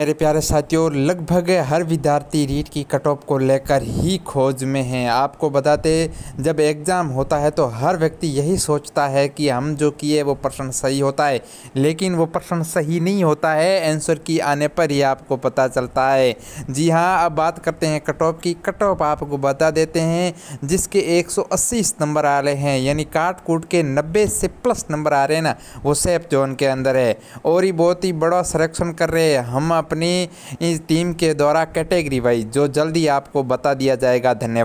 मेरे प्यारे साथियों लगभग हर विद्यार्थी रीट की कट ऑफ को लेकर ही खोज में हैं आपको बताते जब एग्ज़ाम होता है तो हर व्यक्ति यही सोचता है कि हम जो किए वो प्रश्न सही होता है लेकिन वो प्रश्न सही नहीं होता है आंसर की आने पर ही आपको पता चलता है जी हाँ अब बात करते हैं कट ऑफ की कट ऑफ आपको बता देते हैं जिसके एक नंबर आ रहे हैं यानी काट कूट के नब्बे से प्लस नंबर आ रहे हैं ना वो सेफ जोन के अंदर है और ये बहुत ही बड़ा सलेक्शन कर रहे हैं हम अपनी टीम के द्वारा कैटेगरी वाइज जो जल्दी आपको बता दिया जाएगा धन्यवाद